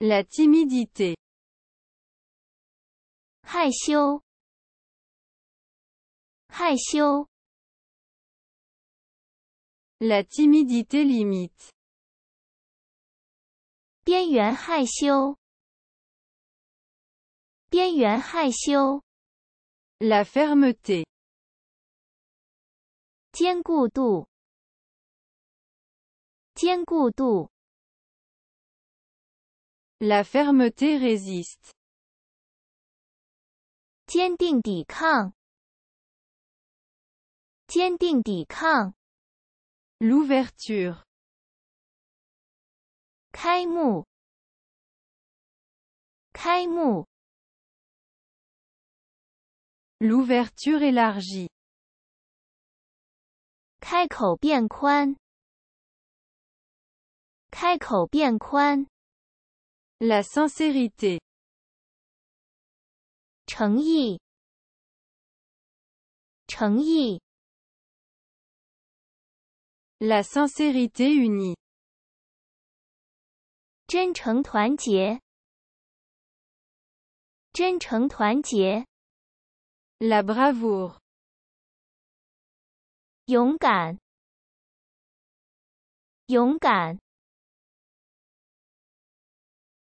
La timidité. Haïsio. Haïsio. La timidité limite. Bianyuan haïsio. Bianyuan haïsio. La fermeté. Tiengudu. Tiengudu la fermeté résiste. tiens, ding di kang. tiens, ding di kang. l'ouverture. kai mo. kai l'ouverture élargie. kai Bien bian kwan. kai ko bian la sincérité. Cheng Yi Cheng Yi. La sincérité unie. Jen Cheng Tuan Tier. Jen Cheng Tuan Tier. La bravoure. Yonggan. Yonggan.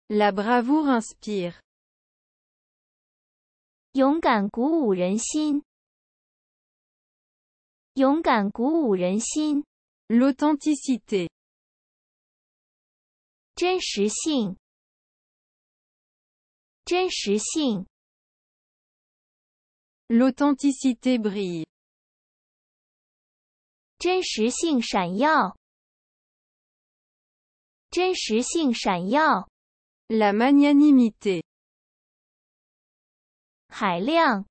La bravoure inspire. Yonggan Gou Ren Sin. Yonggan Gou L'authenticité. Jen Shi Sing. Jen Shi Sing. L'authenticité brille. Jen Shi Sing Shan Yao. Jen Shi Sing Shan Yao la magnanimité. hi liang.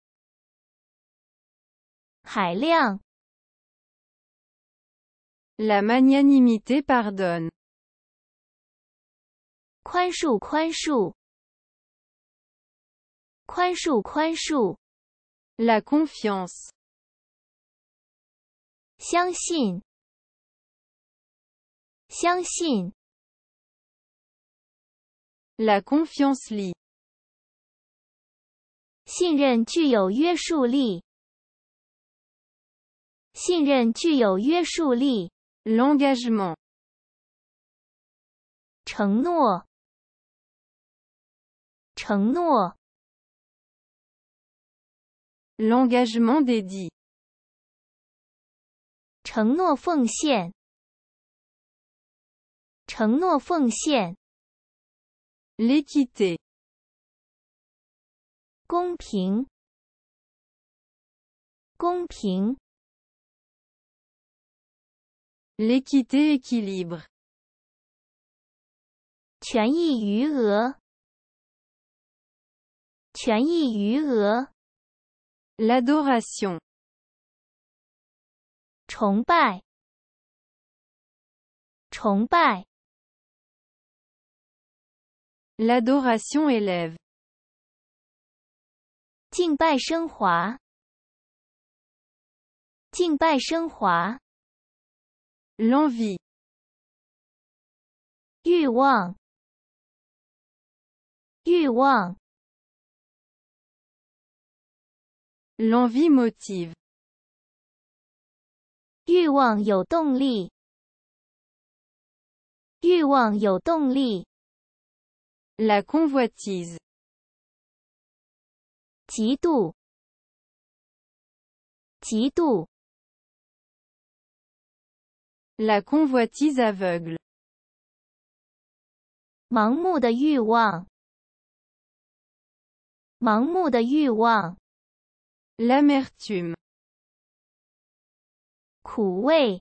la magnanimité pardonne. kwai shu kwai shu. kwai shu shu. la confiance. xian xin. xin. La confiance lie，信任具有约束力。信任具有约束力。L'engagement，承诺。承诺。L'engagement dédié，承诺奉献。承诺奉献。l Equité，公平，公平。l Equité équilibre，权益余额，权益余额。L'adoration，崇拜，崇拜。L'adoration élève. Ting bai sheng Ting bai L'envie. Yu wang. Yu wang. L'envie motive. Yu wang yu dong li. Yu wang yu dong li. La convoitise. Titou. Titou. La convoitise aveugle. Mangmou de yuwa. Mangmou de yuwa. L'amertume. Kouwe.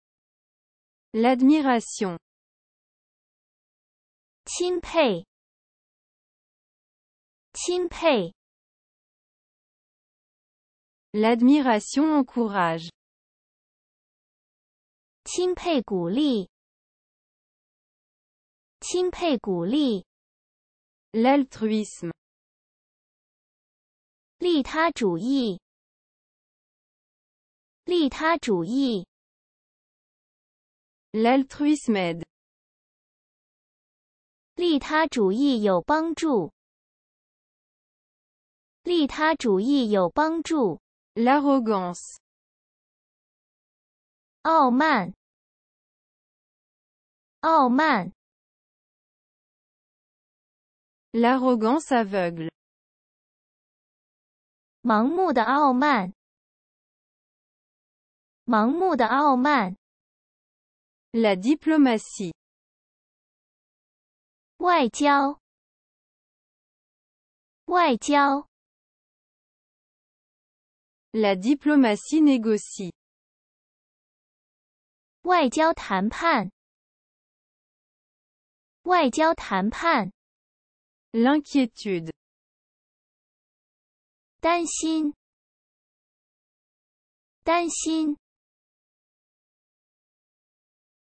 l'admiration tim pe l'admiration encourage tim pe gu li l'altruisme Lit ta chu yi L'altruisme aide. 利他主义有帮助。利他主义有帮助。arrogance，傲慢，傲慢。arrogance aveugle，盲目的傲慢，盲目的傲慢。La diplomatie. la diplomatie négocie. L'inquiétude. l'inquiétude 担心担心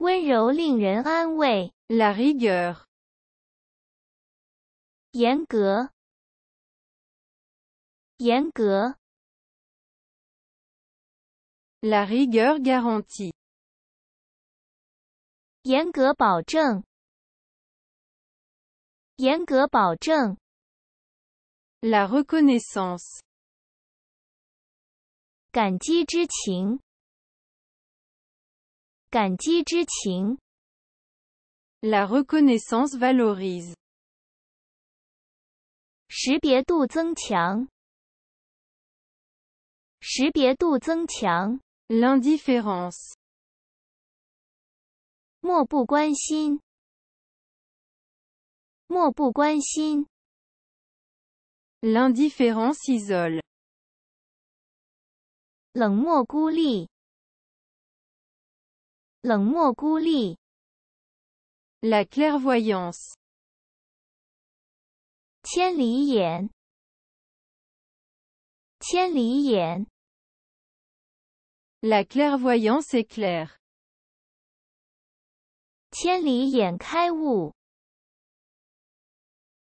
温柔令人安慰。La rigueur，严格，严格。La rigueur garantie，严格保证，严格保证。La reconnaissance，感激之情。La reconnaissance valorise. Shibier dou Tiang. tsiang. Shibier dou L'indifférence. Moi, pour qu'un sin. Moi, pour qu'un sin. L'indifférence isole. L'un mot coulis. 冷漠孤立，La clairvoyance，千里眼，千里眼，La clairvoyance éclaire，千里眼开悟，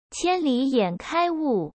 千里眼开悟。